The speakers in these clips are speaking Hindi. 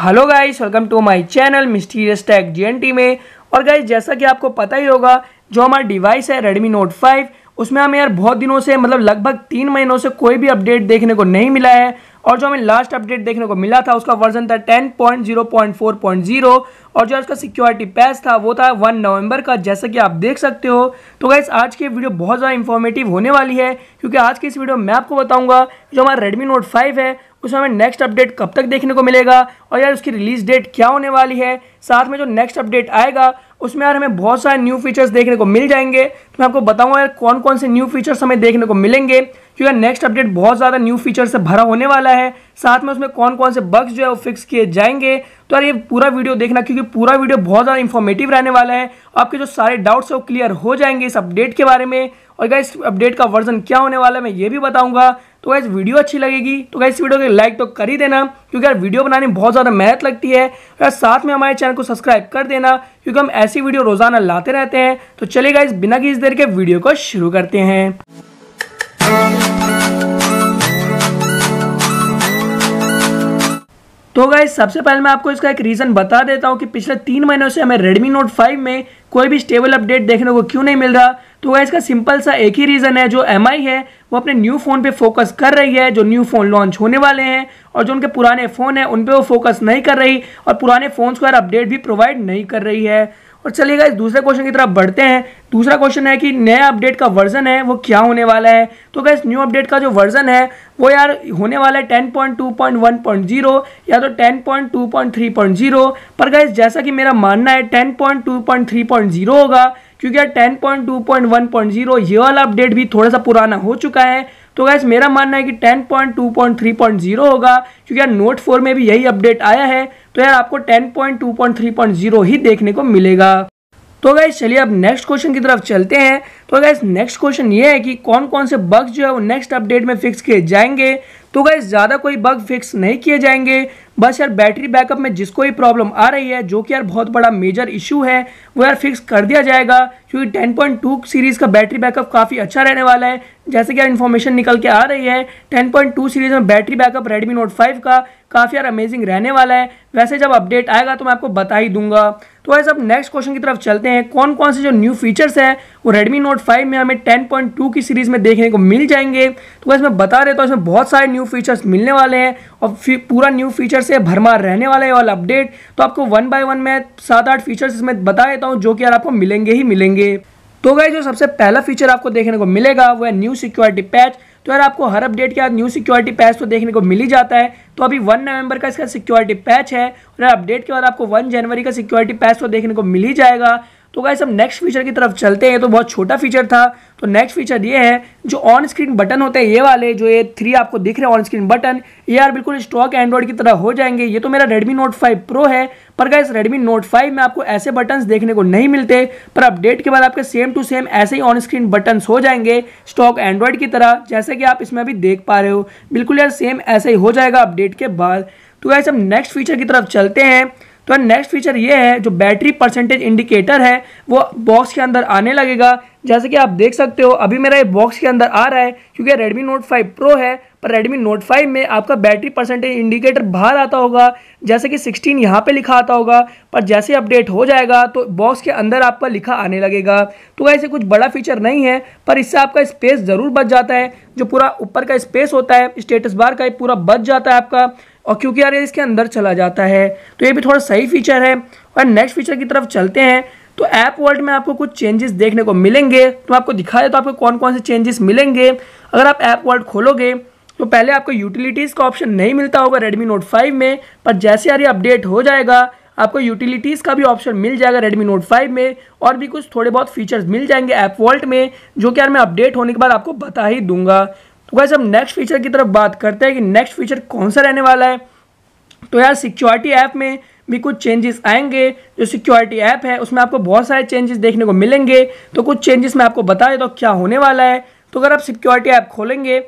hello guys welcome to my channel mysterious tag G में और गाइस जैसा कि आपको पता ही होगा जो हमारा डिवाइस है रेडमी नोट 5 उसमें हमें यार बहुत दिनों से मतलब लगभग तीन महीनों से कोई भी अपडेट देखने को नहीं मिला है और जो हमें लास्ट अपडेट देखने को मिला था उसका वर्जन था 10.0.4.0 और जो उसका सिक्योरिटी पैस था वो था 1 नवंबर का जैसा कि आप देख सकते हो तो गैस आज की वीडियो बहुत ज़्यादा इन्फॉर्मेटिव होने वाली है क्योंकि आज की इस वीडियो में मैं आपको बताऊंगा जो हमारा रेडमी नोट 5 है उसमें हमें नेक्स्ट अपडेट कब तक देखने को मिलेगा और यार उसकी रिलीज़ डेट क्या होने वाली है साथ में जो नेक्स्ट अपडेट आएगा उसमें यार हमें बहुत सारे न्यू फीचर्स देखने को मिल जाएंगे तो मैं आपको बताऊंगा यार कौन कौन से न्यू फीचर्स हमें देखने को मिलेंगे क्योंकि नेक्स्ट अपडेट बहुत ज़्यादा न्यू फीचर से भरा होने वाला है साथ में उसमें कौन कौन से बग्स जो है वो फिक्स किए जाएंगे तो यार ये पूरा वीडियो देखना क्योंकि पूरा वीडियो बहुत ज़्यादा इन्फॉर्मेटिव रहने वाला है आपके जो सारे डाउट्स हैं वो क्लियर हो जाएंगे इस अपडेट के बारे में और क्या इस अपडेट का वर्जन क्या होने वाला है मैं ये भी बताऊँगा तो क्या वीडियो अच्छी लगेगी तो क्या इस वीडियो को लाइक तो कर ही देना क्योंकि यार वीडियो बनाने में बहुत ज़्यादा मेहनत लगती है और यार साथ में हमारे चैनल को सब्सक्राइब कर देना क्योंकि हम ऐसी वीडियो रोज़ाना लाते रहते हैं तो चलेगा इस बिना किसी देर के वीडियो को शुरू करते हैं तो गाइज सबसे पहले मैं आपको इसका एक रीज़न बता देता हूँ कि पिछले तीन महीनों से हमें Redmi Note 5 में कोई भी स्टेबल अपडेट देखने को क्यों नहीं मिल रहा तो गाइज इसका सिंपल सा एक ही रीज़न है जो एम है वो अपने न्यू फ़ोन पे फोकस कर रही है जो न्यू फ़ोन लॉन्च होने वाले हैं और जो उनके पुराने फ़ोन हैं उन पर वो फोकस नहीं कर रही और पुराने फोन को अपडेट भी प्रोवाइड नहीं कर रही है और चलिएगा इस दूसरे क्वेश्चन की तरफ बढ़ते हैं दूसरा क्वेश्चन है कि नया अपडेट का वर्जन है वो क्या होने वाला है तो क्या न्यू अपडेट का जो वर्जन है वो यार होने वाला है 10.2.1.0 या तो 10.2.3.0 पर गैस जैसा कि मेरा मानना है 10.2.3.0 होगा क्योंकि यार ten point two point one point zero ये वाला अपडेट भी थोड़ा सा पुराना हो चुका है तो गैस मेरा मानना है कि ten point two point three point zero होगा क्योंकि यार नोट फोर में भी यही अपडेट आया है तो यार आपको ten point two point three point zero ही देखने को मिलेगा तो गैस चलिए अब नेक्स्ट क्वेश्चन की तरफ चलते हैं तो गैस नेक्स्ट क्वेश्चन ये है कि कौन कौन से बग्स जो है वो नेक्स्ट अपडेट में फिक्स किए जाएंगे तो गैस ज़्यादा कोई बग फिक्स नहीं किए जाएंगे बस यार बैटरी बैकअप में जिसको भी प्रॉब्लम आ रही है जो कि यार बहुत बड़ा मेजर इशू है वो यार फिक्स कर दिया जाएगा क्योंकि 10.2 सीरीज़ का बैटरी बैकअप काफ़ी अच्छा रहने वाला है जैसे कि यार इन्फॉर्मेशन निकल के आ रही है 10.2 सीरीज़ में बैटरी बैकअप रेडमी नोट 5 का काफ़ी यार अमेजिंग रहने वाला है वैसे जब अपडेट आएगा तो मैं आपको बता ही दूंगा तो वैसे अब नेक्स्ट क्वेश्चन की तरफ चलते हैं कौन कौन से जो न्यू फीचर्स हैं वो रेडमी नोट 5 में हमें 10.2 की सीरीज़ में देखने को मिल जाएंगे तो वैसे मैं बता देता हूँ इसमें बहुत सारे न्यू फीचर्स मिलने वाले हैं और पूरा न्यू फीचर्स फीचर से भरमा रहने वाला है ऑल अपडेट तो आपको वन बाय वन में सात आठ फीचर्स इसमें बता देता हूँ जो कि यार आपको मिलेंगे ही मिलेंगे तो गए जो सबसे पहला फीचर आपको देखने को मिलेगा वो है न्यू सिक्योरिटी पैच तो यार आपको हर अपडेट के बाद न्यू सिक्योरिटी पैच तो देखने को मिल ही जाता है तो अभी वन नवंबर का इसका सिक्योरिटी पैच है और अपडेट के बाद आपको वन जनवरी का सिक्योरिटी पैच तो देखने को मिल ही जाएगा तो गाइस हम नेक्स्ट फीचर की तरफ चलते हैं तो बहुत छोटा फीचर था तो नेक्स्ट फीचर ये है जो ऑन स्क्रीन बटन होते हैं ये वाले जो ये थ्री आपको दिख रहे हैं ऑन स्क्रीन बटन ये यार बिल्कुल स्टॉक एंड्रॉइड की तरह हो जाएंगे ये तो मेरा रेडमी नोट फाइव प्रो है पर गाइस रेडमी नोट फाइव में आपको ऐसे बटन देखने को नहीं मिलते पर अपडेट के बाद आपके सेम टू सेम ऐसे ही ऑन स्क्रीन बटन हो जाएंगे स्टॉक एंड्रॉइड की तरह जैसे कि आप इसमें अभी देख पा रहे हो बिल्कुल यार सेम ऐसे ही हो जाएगा अपडेट के बाद तो गाइस हम नेक्स्ट फीचर की तरफ चलते हैं तो नेक्स्ट फीचर ये है जो बैटरी परसेंटेज इंडिकेटर है वो बॉक्स के अंदर आने लगेगा जैसे कि आप देख सकते हो अभी मेरा ये बॉक्स के अंदर आ रहा है क्योंकि Redmi Note 5 Pro है पर Redmi Note 5 में आपका बैटरी परसेंटेज इंडिकेटर बाहर आता होगा जैसे कि 16 यहाँ पे लिखा आता होगा पर जैसे अपडेट हो जाएगा तो बॉक्स के अंदर आपका लिखा आने लगेगा तो ऐसे कुछ बड़ा फीचर नहीं है पर इससे आपका स्पेस ज़रूर बच जाता है जो पूरा ऊपर का स्पेस होता है स्टेटस बार का पूरा बच जाता है आपका और क्योंकि ये इसके अंदर चला जाता है तो ये भी थोड़ा सही फीचर है और नेक्स्ट फीचर की तरफ चलते हैं तो ऐप वर्ल्ड में आपको कुछ चेंजेस देखने को मिलेंगे तो आपको दिखाया तो आपको कौन कौन से चेंजेस मिलेंगे अगर आप ऐप वर्ल्ड खोलोगे तो पहले आपको यूटिलिटीज़ का ऑप्शन नहीं मिलता होगा रेडमी नोट फाइव में पर जैसे यार ये अपडेट हो जाएगा आपको यूटिलिटीज़ का भी ऑप्शन मिल जाएगा रेडमी नोट फाइव में और भी कुछ थोड़े बहुत फीचर्स मिल जाएंगे ऐप वर्ल्ट में जो कि यार मैं अपडेट होने के बाद आपको बता ही दूंगा तो गाइस हम नेक्स्ट फीचर की तरफ बात करते हैं कि नेक्स्ट फीचर कौन सा रहने वाला है तो यार सिक्योरिटी ऐप में भी कुछ चेंजेस आएंगे जो सिक्योरिटी ऐप है उसमें आपको बहुत सारे चेंजेस देखने को मिलेंगे तो कुछ चेंजेस मैं आपको बता देता तो हूँ क्या होने वाला है तो अगर आप सिक्योरिटी ऐप खोलेंगे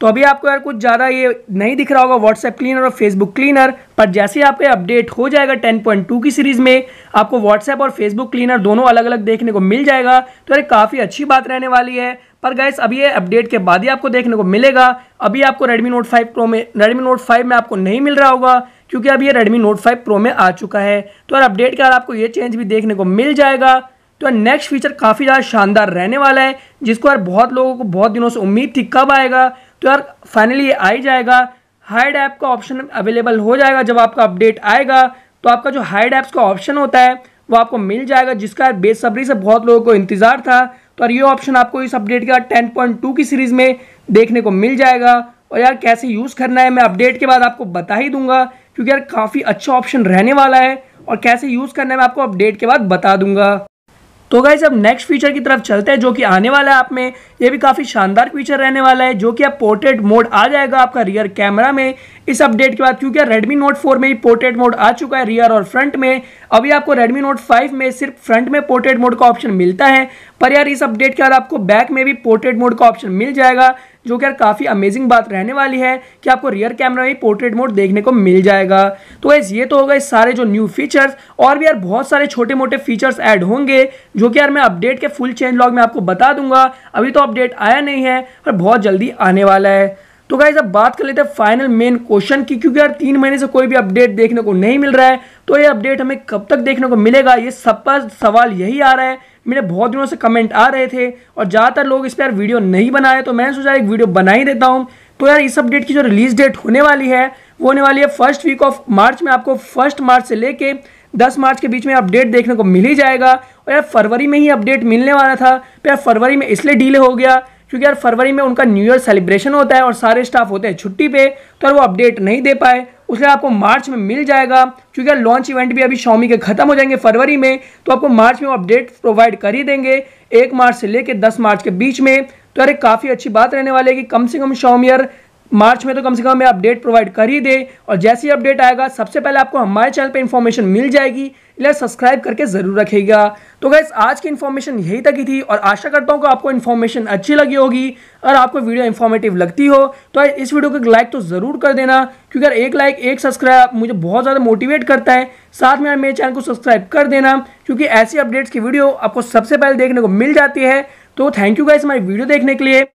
तो अभी आपको यार कुछ ज़्यादा ये नहीं दिख रहा होगा व्हाट्सएप क्लीनर और फेसबुक क्लीनर पर जैसे ही आपका अपडेट हो जाएगा 10.2 की सीरीज़ में आपको व्हाट्सएप और फेसबुक क्लीनर दोनों अलग अलग देखने को मिल जाएगा तो यार काफ़ी अच्छी बात रहने वाली है पर गैस अभी ये अपडेट के बाद ही आपको देखने को मिलेगा अभी आपको Redmi Note 5 Pro में Redmi Note 5 में आपको नहीं मिल रहा होगा क्योंकि अभी ये Redmi Note 5 Pro में आ चुका है तो यार अपडेट के बाद आपको ये चेंज भी देखने को मिल जाएगा तो नेक्स्ट फीचर काफ़ी ज़्यादा शानदार रहने वाला है जिसको यार बहुत लोगों को बहुत दिनों से उम्मीद थी कब आएगा तो यार फाइनली ये आ ही जाएगा हाइड ऐप का ऑप्शन अवेलेबल हो जाएगा जब आपका अपडेट आएगा तो आपका जो हाइड ऐप्स का ऑप्शन होता है वो आपको मिल जाएगा जिसका बेसब्री से बहुत लोगों को इंतज़ार था तो यार ये ऑप्शन आपको इस अपडेट के बाद 10.2 की सीरीज में देखने को मिल जाएगा और यार कैसे यूज़ करना है मैं अपडेट के बाद आपको बता ही दूंगा क्योंकि यार काफ़ी अच्छा ऑप्शन रहने वाला है और कैसे यूज़ करना है मैं आपको अपडेट के बाद बता दूंगा तो गाइज अब नेक्स्ट फीचर की तरफ चलते हैं जो कि आने वाला है आप में ये भी काफ़ी शानदार फीचर रहने वाला है जो कि आप पोर्ट्रेट मोड आ जाएगा आपका रियर कैमरा में इस अपडेट के बाद क्योंकि रेडमी नोट फोर में ही पोर्ट्रेट मोड आ चुका है रियर और फ्रंट में अभी आपको रेडमी नोट फाइव में सिर्फ फ्रंट में पोर्ट्रेट मोड का ऑप्शन मिलता है पर यार इस अपडेट के बाद आपको बैक में भी पोर्ट्रेट मोड का ऑप्शन मिल जाएगा जो कि यार काफ़ी अमेजिंग बात रहने वाली है कि आपको रियर कैमरा में ही पोर्ट्रेट मोड देखने को मिल जाएगा तो ऐसे ये तो होगा इस सारे जो न्यू फीचर्स और भी यार बहुत सारे छोटे मोटे फीचर्स ऐड होंगे जो कि यार मैं अपडेट के फुल चेंज लॉग में आपको बता दूंगा अभी तो अपडेट आया नहीं है पर बहुत जल्दी आने वाला है तो गाइज अब बात कर लेते हैं फाइनल मेन क्वेश्चन की क्योंकि यार तीन महीने से कोई भी अपडेट देखने को नहीं मिल रहा है तो ये अपडेट हमें कब तक देखने को मिलेगा ये सबका सवाल यही आ रहा है मेरे बहुत दिनों से कमेंट आ रहे थे और ज़्यादातर लोग इस पर यार वीडियो नहीं बनाए तो मैंने सोचा एक वीडियो बना ही देता हूँ तो यार इस अपडेट की जो रिलीज डेट होने वाली है वो होने वाली है फर्स्ट वीक ऑफ मार्च में आपको फर्स्ट मार्च से लेके 10 मार्च के बीच में अपडेट देखने को मिल ही जाएगा और यार फरवरी में ही अपडेट मिलने वाला था तो यार फरवरी में इसलिए डीले हो गया क्योंकि यार फरवरी में उनका न्यू ईयर सेलिब्रेशन होता है और सारे स्टाफ होते हैं छुट्टी पे तो यार वो अपडेट नहीं दे पाए उसके आपको मार्च में मिल जाएगा क्योंकि यार लॉन्च इवेंट भी अभी शॉमी के खत्म हो जाएंगे फरवरी में तो आपको मार्च में वो अपडेट प्रोवाइड कर ही देंगे एक मार्च से लेकर दस मार्च के बीच में तो यार काफ़ी अच्छी बात रहने वाली है कि कम से कम शॉमी यार मार्च में तो कम से कम हमें अपडेट प्रोवाइड कर ही दे और जैसे ही अपडेट आएगा सबसे पहले आपको हमारे चैनल पर इन्फॉर्मेशन मिल जाएगी इलाइक सब्सक्राइब करके ज़रूर रखेगा तो गैस आज की इन्फॉर्मेशन यही तक ही थी और आशा करता हूँ कि आपको इन्फॉर्मेशन अच्छी लगी होगी और आपको वीडियो इन्फॉर्मेटिव लगती हो तो इस वीडियो को लाइक तो ज़रूर कर देना क्योंकि एक लाइक एक सब्सक्राइब मुझे बहुत ज़्यादा मोटिवेट करता है साथ में मेरे चैनल को सब्सक्राइब कर देना क्योंकि ऐसी अपडेट्स की वीडियो आपको सबसे पहले देखने को मिल जाती है तो थैंक यू गाइस हमारी वीडियो देखने के लिए